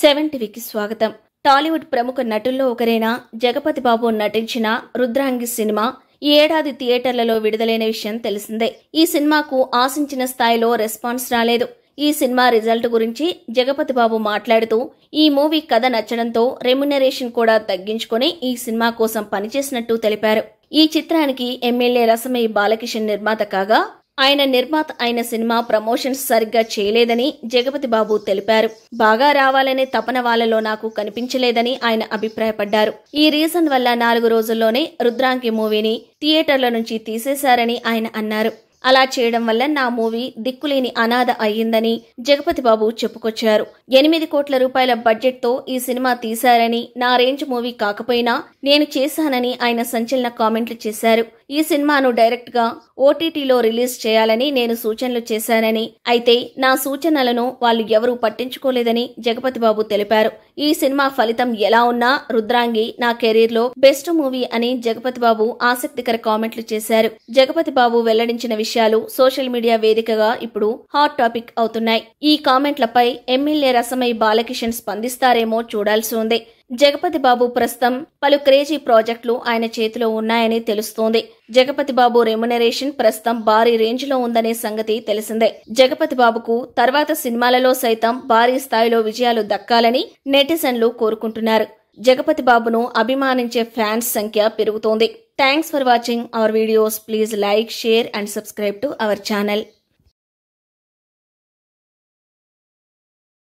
సెవెంటీవీకి స్వాగతం టాలీవుడ్ ప్రముఖ నటుల్లో ఒకరైన జగపతి బాబు నటించిన రుద్రాంగి సినిమా ఈ ఏడాది థియేటర్లలో విడుదలైన విషయం తెలిసిందే ఈ సినిమాకు ఆశించిన స్థాయిలో రెస్పాన్స్ రాలేదు ఈ సినిమా రిజల్ట్ గురించి జగపతి బాబు మాట్లాడుతూ ఈ మూవీ కథ నచ్చడంతో రెమ్యునరేషన్ కూడా తగ్గించుకొని ఈ సినిమా కోసం పనిచేసినట్టు తెలిపారు ఈ చిత్రానికి ఎమ్మెల్యే రసమయ్య బాలకిషన్ నిర్మాత కాగా ఆయన నిర్మాత అయిన సినిమా ప్రమోషన్స్ సరిగ్గా చేయలేదని జగపతి బాబు తెలిపారు బాగా రావాలనే తపన వాళ్లలో నాకు కనిపించలేదని ఆయన అభిప్రాయపడ్డారు ఈ రీజన్ వల్ల నాలుగు రోజుల్లోనే రుద్రాంకి మూవీని థియేటర్ల నుంచి తీసేశారని ఆయన అన్నారు అలా చేయడం వల్ల నా మూవీ దిక్కులేని అనాథ అయ్యిందని జగపతి బాబు చెప్పుకొచ్చారు ఎనిమిది కోట్ల రూపాయల బడ్జెట్తో ఈ సినిమా తీశారని నా రేంజ్ మూవీ కాకపోయినా నేను చేశానని ఆయన సంచలన కామెంట్లు చేశారు ఈ సినిమాను డైరెక్ట్ గా ఓటీటీలో రిలీజ్ చేయాలని నేను సూచనలు చేశానని అయితే నా సూచనలను వాళ్ళు ఎవరూ పట్టించుకోలేదని జగపతి బాబు తెలిపారు ఈ సినిమా ఫలితం ఎలా ఉన్నా రుద్రాంగి నా కెరీర్లో బెస్ట్ మూవీ అని జగపతి బాబు ఆసక్తికర కామెంట్లు చేశారు జగపతి బాబు వెల్లడించిన విషయం విషయాలు సోషల్ మీడియా వేదికగా ఇప్పుడు హాట్ టాపిక్ అవుతున్నాయి ఈ కామెంట్లపై ఎమ్మెల్యే రసమై బాలకిషన్ స్పందిస్తారేమో చూడాల్సి ఉంది జగపతి బాబు ప్రస్తుతం పలు క్రేజీ ప్రాజెక్టులు ఆయన చేతిలో ఉన్నాయని తెలుస్తోంది జగపతి బాబు రెమ్యునరేషన్ ప్రస్తుతం భారీ రేంజ్ లో ఉందనే సంగతి తెలిసిందే జగపతి బాబుకు తర్వాత సినిమాలలో సైతం భారీ స్థాయిలో విజయాలు దక్కాలని నెటిజన్లు కోరుకుంటున్నారు జగపతి బాబును అభిమానించే ఫ్యాన్స్ సంఖ్య పెరుగుతోంది Thanks for watching our videos. Please like, share and subscribe to our channel.